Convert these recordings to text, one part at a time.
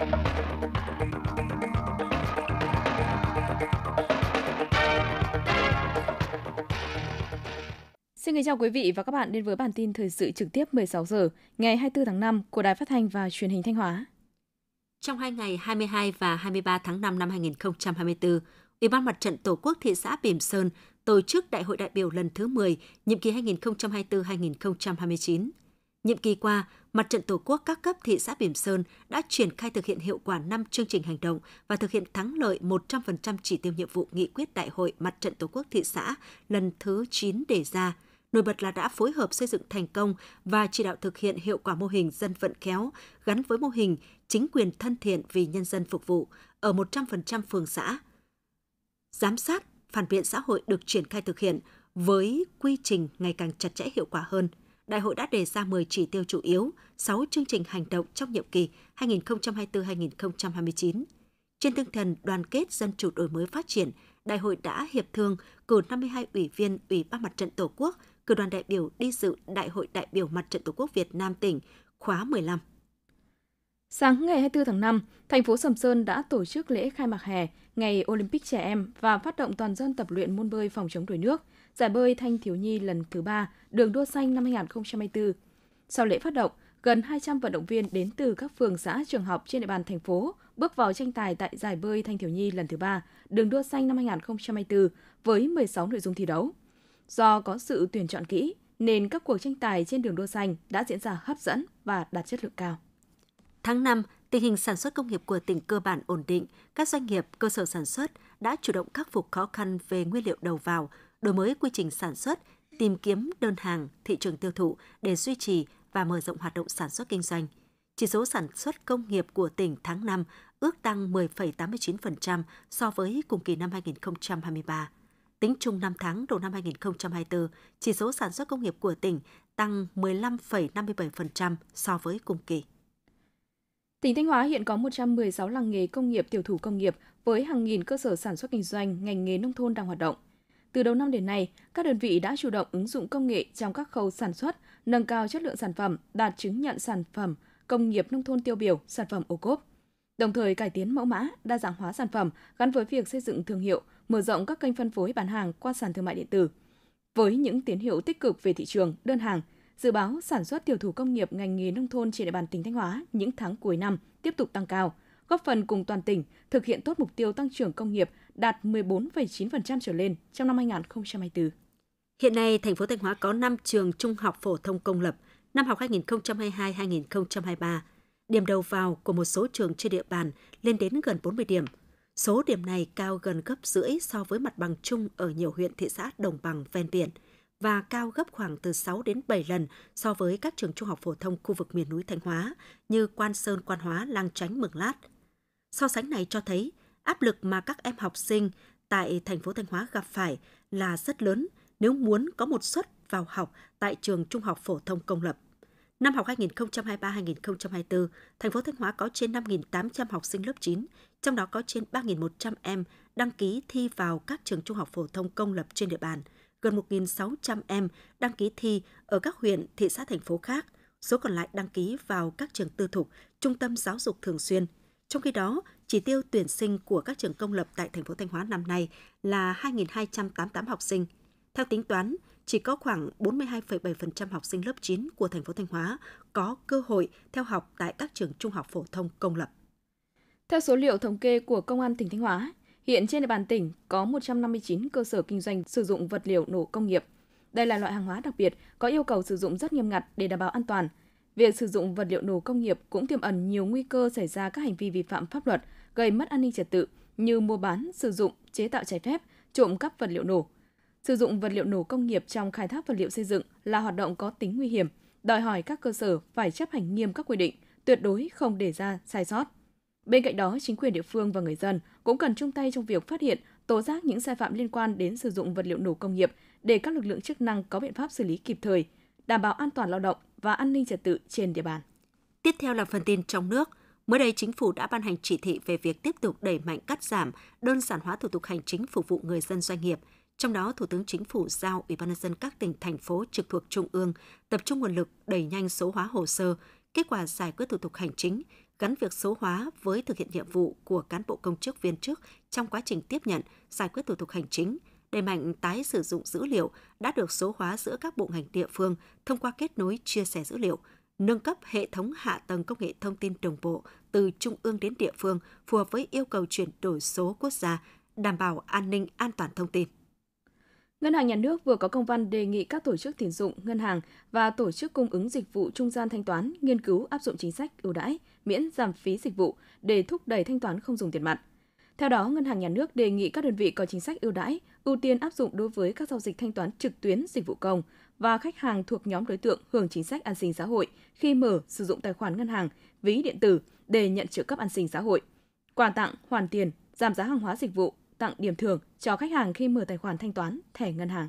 Xin kính chào quý vị và các bạn đến với bản tin thời sự trực tiếp 16 giờ ngày 24 tháng 5 của Đài Phát thanh và Truyền hình Thanh Hóa. Trong hai ngày 22 và 23 tháng 5 năm 2024, Ủy ban Mặt trận Tổ quốc thị xã Bỉm Sơn tổ chức Đại hội đại biểu lần thứ 10, nhiệm kỳ 2024-2029. Nhiệm kỳ qua, Mặt trận Tổ quốc các cấp thị xã Bỉm Sơn đã triển khai thực hiện hiệu quả 5 chương trình hành động và thực hiện thắng lợi 100% chỉ tiêu nhiệm vụ nghị quyết Đại hội Mặt trận Tổ quốc thị xã lần thứ 9 đề ra. Nổi bật là đã phối hợp xây dựng thành công và chỉ đạo thực hiện hiệu quả mô hình dân vận khéo gắn với mô hình chính quyền thân thiện vì nhân dân phục vụ ở 100% phường xã. Giám sát, phản biện xã hội được triển khai thực hiện với quy trình ngày càng chặt chẽ hiệu quả hơn – Đại hội đã đề ra 10 chỉ tiêu chủ yếu, 6 chương trình hành động trong nhiệm kỳ 2024-2029. Trên tinh thần đoàn kết dân chủ đổi mới phát triển, Đại hội đã hiệp thương cử 52 ủy viên Ủy ban Mặt trận Tổ quốc, cử đoàn đại biểu đi dự Đại hội đại biểu Mặt trận Tổ quốc Việt Nam tỉnh khóa 15. Sáng ngày 24 tháng 5, thành phố Sầm Sơn đã tổ chức lễ khai mạc hè, ngày Olympic trẻ em và phát động toàn dân tập luyện môn bơi phòng chống đuối nước – giải bơi thanh thiếu nhi lần thứ ba đường đua xanh năm 2024. Sau lễ phát động, gần 200 vận động viên đến từ các phường xã trường học trên địa bàn thành phố bước vào tranh tài tại giải bơi thanh thiếu nhi lần thứ ba đường đua xanh năm 2024 với 16 nội dung thi đấu. Do có sự tuyển chọn kỹ, nên các cuộc tranh tài trên đường đua xanh đã diễn ra hấp dẫn và đạt chất lượng cao. Tháng 5, tình hình sản xuất công nghiệp của tỉnh cơ bản ổn định, các doanh nghiệp, cơ sở sản xuất đã chủ động khắc phục khó khăn về nguyên liệu đầu vào, đổi mới quy trình sản xuất, tìm kiếm đơn hàng, thị trường tiêu thụ để duy trì và mở rộng hoạt động sản xuất kinh doanh. Chỉ số sản xuất công nghiệp của tỉnh tháng 5 ước tăng 10,89% so với cùng kỳ năm 2023. Tính chung 5 tháng đầu năm 2024, chỉ số sản xuất công nghiệp của tỉnh tăng 15,57% so với cùng kỳ. Tỉnh Thanh Hóa hiện có 116 làng nghề công nghiệp tiểu thủ công nghiệp với hàng nghìn cơ sở sản xuất kinh doanh ngành nghề nông thôn đang hoạt động. Từ đầu năm đến nay, các đơn vị đã chủ động ứng dụng công nghệ trong các khâu sản xuất, nâng cao chất lượng sản phẩm, đạt chứng nhận sản phẩm công nghiệp nông thôn tiêu biểu, sản phẩm ô cốp. Đồng thời cải tiến mẫu mã, đa dạng hóa sản phẩm gắn với việc xây dựng thương hiệu, mở rộng các kênh phân phối bán hàng qua sàn thương mại điện tử. Với những tín hiệu tích cực về thị trường, đơn hàng, dự báo sản xuất tiểu thủ công nghiệp ngành nghề nông thôn trên địa bàn tỉnh Thanh Hóa những tháng cuối năm tiếp tục tăng cao – góp phần cùng toàn tỉnh thực hiện tốt mục tiêu tăng trưởng công nghiệp đạt 14,9% trở lên trong năm 2024. Hiện nay, thành phố Thanh Hóa có 5 trường trung học phổ thông công lập năm học 2022-2023. Điểm đầu vào của một số trường trên địa bàn lên đến gần 40 điểm. Số điểm này cao gần gấp rưỡi so với mặt bằng chung ở nhiều huyện thị xã đồng bằng ven biển và cao gấp khoảng từ 6 đến 7 lần so với các trường trung học phổ thông khu vực miền núi Thanh Hóa như Quan Sơn, Quan Hóa, Lang Chánh, Mường Lát – So sánh này cho thấy áp lực mà các em học sinh tại thành phố Thanh Hóa gặp phải là rất lớn nếu muốn có một suất vào học tại trường Trung học phổ thông công lập. Năm học 2023-2024, thành phố Thanh Hóa có trên 5.800 học sinh lớp 9, trong đó có trên 3.100 em đăng ký thi vào các trường trung học phổ thông công lập trên địa bàn, gần 1.600 em đăng ký thi ở các huyện, thị xã thành phố khác, số còn lại đăng ký vào các trường tư thục, trung tâm giáo dục thường xuyên – trong khi đó, chỉ tiêu tuyển sinh của các trường công lập tại thành phố Thanh Hóa năm nay là 2.288 học sinh. Theo tính toán, chỉ có khoảng 42,7% học sinh lớp 9 của thành phố Thanh Hóa có cơ hội theo học tại các trường trung học phổ thông công lập. Theo số liệu thống kê của Công an tỉnh Thanh Hóa, hiện trên địa bàn tỉnh có 159 cơ sở kinh doanh sử dụng vật liệu nổ công nghiệp. Đây là loại hàng hóa đặc biệt có yêu cầu sử dụng rất nghiêm ngặt để đảm bảo an toàn – Việc sử dụng vật liệu nổ công nghiệp cũng tiềm ẩn nhiều nguy cơ xảy ra các hành vi vi phạm pháp luật, gây mất an ninh trật tự như mua bán, sử dụng, chế tạo trái phép, trộm cắp vật liệu nổ. Sử dụng vật liệu nổ công nghiệp trong khai thác vật liệu xây dựng là hoạt động có tính nguy hiểm, đòi hỏi các cơ sở phải chấp hành nghiêm các quy định, tuyệt đối không để ra sai sót. Bên cạnh đó, chính quyền địa phương và người dân cũng cần chung tay trong việc phát hiện, tố giác những sai phạm liên quan đến sử dụng vật liệu nổ công nghiệp để các lực lượng chức năng có biện pháp xử lý kịp thời – đảm bảo an toàn lao động và an ninh trật tự trên địa bàn. Tiếp theo là phần tin trong nước. Mới đây, chính phủ đã ban hành chỉ thị về việc tiếp tục đẩy mạnh cắt giảm, đơn giản hóa thủ tục hành chính phục vụ người dân doanh nghiệp. Trong đó, Thủ tướng Chính phủ giao Ủy ban nhân dân các tỉnh, thành phố trực thuộc Trung ương tập trung nguồn lực đẩy nhanh số hóa hồ sơ, kết quả giải quyết thủ tục hành chính, gắn việc số hóa với thực hiện nhiệm vụ của cán bộ công chức viên chức trong quá trình tiếp nhận, giải quyết thủ tục hành chính, đẩy mạnh tái sử dụng dữ liệu đã được số hóa giữa các bộ ngành địa phương thông qua kết nối chia sẻ dữ liệu, nâng cấp hệ thống hạ tầng công nghệ thông tin đồng bộ từ trung ương đến địa phương phù hợp với yêu cầu chuyển đổi số quốc gia, đảm bảo an ninh an toàn thông tin. Ngân hàng Nhà nước vừa có công văn đề nghị các tổ chức tín dụng, ngân hàng và tổ chức cung ứng dịch vụ trung gian thanh toán nghiên cứu áp dụng chính sách ưu đãi miễn giảm phí dịch vụ để thúc đẩy thanh toán không dùng tiền mặt. Theo đó, Ngân hàng Nhà nước đề nghị các đơn vị có chính sách ưu đãi ưu tiên áp dụng đối với các giao dịch thanh toán trực tuyến dịch vụ công và khách hàng thuộc nhóm đối tượng hưởng chính sách an sinh xã hội khi mở sử dụng tài khoản ngân hàng, ví điện tử để nhận trợ cấp an sinh xã hội. Quà tặng, hoàn tiền, giảm giá hàng hóa dịch vụ, tặng điểm thưởng cho khách hàng khi mở tài khoản thanh toán thẻ ngân hàng.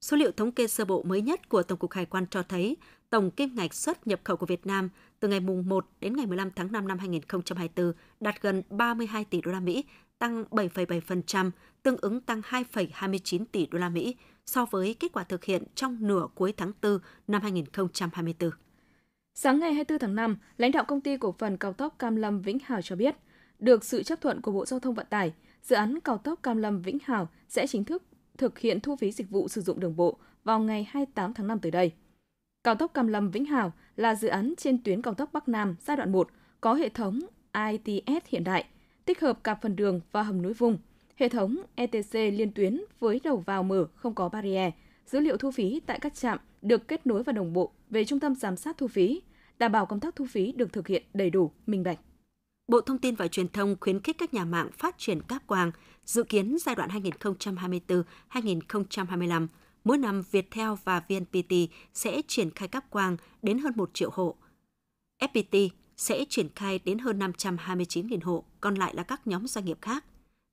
Số liệu thống kê sơ bộ mới nhất của Tổng cục Hải quan cho thấy tổng kim ngạch xuất nhập khẩu của Việt Nam từ ngày mùng 1 đến ngày 15 tháng 5 năm 2024 đạt gần 32 tỷ đô la Mỹ, tăng 7,7%, tương ứng tăng 2,29 tỷ đô la Mỹ so với kết quả thực hiện trong nửa cuối tháng 4 năm 2024. Sáng ngày 24 tháng 5, lãnh đạo công ty cổ phần cao tốc Cam Lâm Vĩnh Hào cho biết, được sự chấp thuận của Bộ Giao thông Vận tải, dự án cao tốc Cam Lâm Vĩnh Hào sẽ chính thức thực hiện thu phí dịch vụ sử dụng đường bộ vào ngày 28 tháng 5 tới đây. Cao tốc Cam Lâm Vĩnh Hào là dự án trên tuyến cao tốc Bắc Nam giai đoạn 1 có hệ thống ITS hiện đại, tích hợp cả phần đường và hầm núi vùng. Hệ thống ETC liên tuyến với đầu vào mở không có barrier. Dữ liệu thu phí tại các trạm được kết nối và đồng bộ về trung tâm giám sát thu phí, đảm bảo công tác thu phí được thực hiện đầy đủ, minh bạch. Bộ Thông tin và Truyền thông khuyến khích các nhà mạng phát triển cáp quang, dự kiến giai đoạn 2024-2025, mỗi năm Viettel và VNPT sẽ triển khai cáp quang đến hơn 1 triệu hộ. FPT sẽ triển khai đến hơn 529.000 hộ, còn lại là các nhóm doanh nghiệp khác.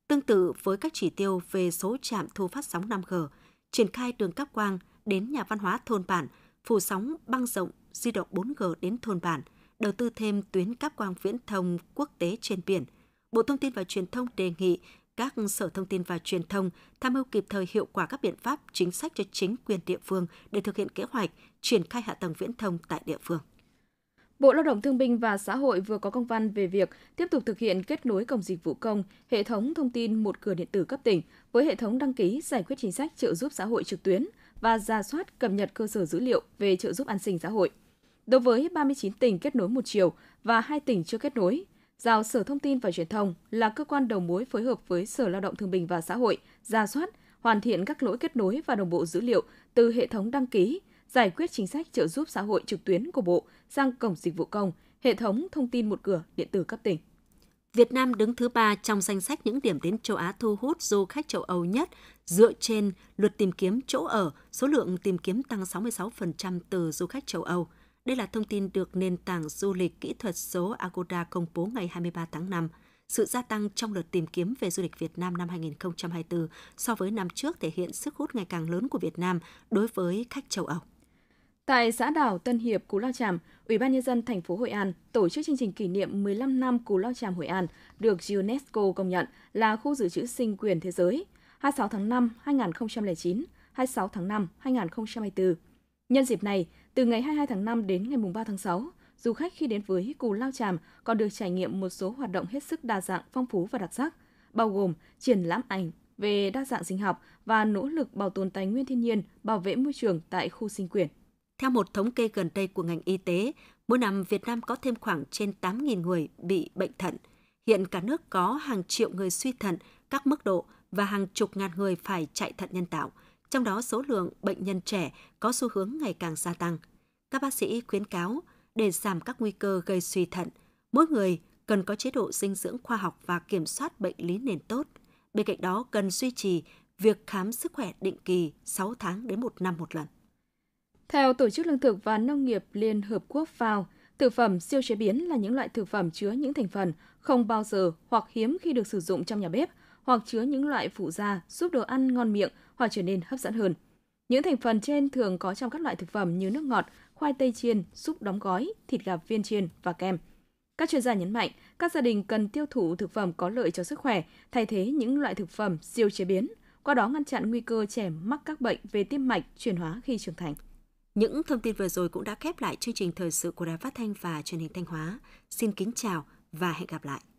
Tương tự với các chỉ tiêu về số trạm thu phát sóng 5G, triển khai đường cáp quang đến nhà văn hóa thôn bản, phủ sóng băng rộng di động 4G đến thôn bản, đầu tư thêm tuyến cáp quang viễn thông quốc tế trên biển. Bộ Thông tin và Truyền thông đề nghị các sở thông tin và truyền thông tham mưu kịp thời hiệu quả các biện pháp chính sách cho chính quyền địa phương để thực hiện kế hoạch triển khai hạ tầng viễn thông tại địa phương. Bộ Lao động Thương binh và Xã hội vừa có công văn về việc tiếp tục thực hiện kết nối cổng dịch vụ công, hệ thống thông tin một cửa điện tử cấp tỉnh với hệ thống đăng ký giải quyết chính sách trợ giúp xã hội trực tuyến và ra soát cập nhật cơ sở dữ liệu về trợ giúp an sinh xã hội. Đối với 39 tỉnh kết nối một chiều và hai tỉnh chưa kết nối, giao Sở Thông tin và Truyền thông là cơ quan đầu mối phối hợp với Sở Lao động Thương binh và Xã hội ra soát, hoàn thiện các lỗi kết nối và đồng bộ dữ liệu từ hệ thống đăng ký, giải quyết chính sách trợ giúp xã hội trực tuyến của Bộ sang cổng dịch vụ công, hệ thống thông tin một cửa điện tử cấp tỉnh. Việt Nam đứng thứ ba trong danh sách những điểm đến châu Á thu hút du khách châu Âu nhất dựa trên luật tìm kiếm chỗ ở, số lượng tìm kiếm tăng 66% từ du khách châu Âu. Đây là thông tin được nền tảng du lịch kỹ thuật số Agoda công bố ngày 23 tháng 5. Sự gia tăng trong lượt tìm kiếm về du lịch Việt Nam năm 2024 so với năm trước thể hiện sức hút ngày càng lớn của Việt Nam đối với khách châu Âu. Tại xã đảo Tân Hiệp, Cú Lao Chàm, Ủy ban nhân dân thành phố Hội An tổ chức chương trình kỷ niệm 15 năm Cú Lao Chàm Hội An được UNESCO công nhận là khu dự trữ sinh quyền thế giới 26 tháng 5 2009, 26 tháng 5 2024. Nhân dịp này, từ ngày 22 tháng 5 đến ngày 3 tháng 6, du khách khi đến với Cù Lao Chàm còn được trải nghiệm một số hoạt động hết sức đa dạng, phong phú và đặc sắc, bao gồm triển lãm ảnh về đa dạng sinh học và nỗ lực bảo tồn tài nguyên thiên nhiên, bảo vệ môi trường tại khu sinh quyền. Theo một thống kê gần đây của ngành y tế, mỗi năm Việt Nam có thêm khoảng trên 8.000 người bị bệnh thận. Hiện cả nước có hàng triệu người suy thận các mức độ và hàng chục ngàn người phải chạy thận nhân tạo. Trong đó số lượng bệnh nhân trẻ có xu hướng ngày càng gia tăng. Các bác sĩ khuyến cáo để giảm các nguy cơ gây suy thận, mỗi người cần có chế độ dinh dưỡng khoa học và kiểm soát bệnh lý nền tốt. Bên cạnh đó cần duy trì việc khám sức khỏe định kỳ 6 tháng đến 1 năm một lần. Theo Tổ chức Lương thực và Nông nghiệp Liên Hợp Quốc FAO, thực phẩm siêu chế biến là những loại thực phẩm chứa những thành phần không bao giờ hoặc hiếm khi được sử dụng trong nhà bếp hoặc chứa những loại phụ gia giúp đồ ăn ngon miệng hoặc trở nên hấp dẫn hơn. Những thành phần trên thường có trong các loại thực phẩm như nước ngọt, khoai tây chiên, súp đóng gói, thịt gà viên chiên và kem. Các chuyên gia nhấn mạnh, các gia đình cần tiêu thụ thực phẩm có lợi cho sức khỏe, thay thế những loại thực phẩm siêu chế biến, qua đó ngăn chặn nguy cơ trẻ mắc các bệnh về tim mạch, chuyển hóa khi trưởng thành. Những thông tin vừa rồi cũng đã khép lại chương trình thời sự của Đài Phát Thanh và Truyền hình Thanh Hóa. Xin kính chào và hẹn gặp lại.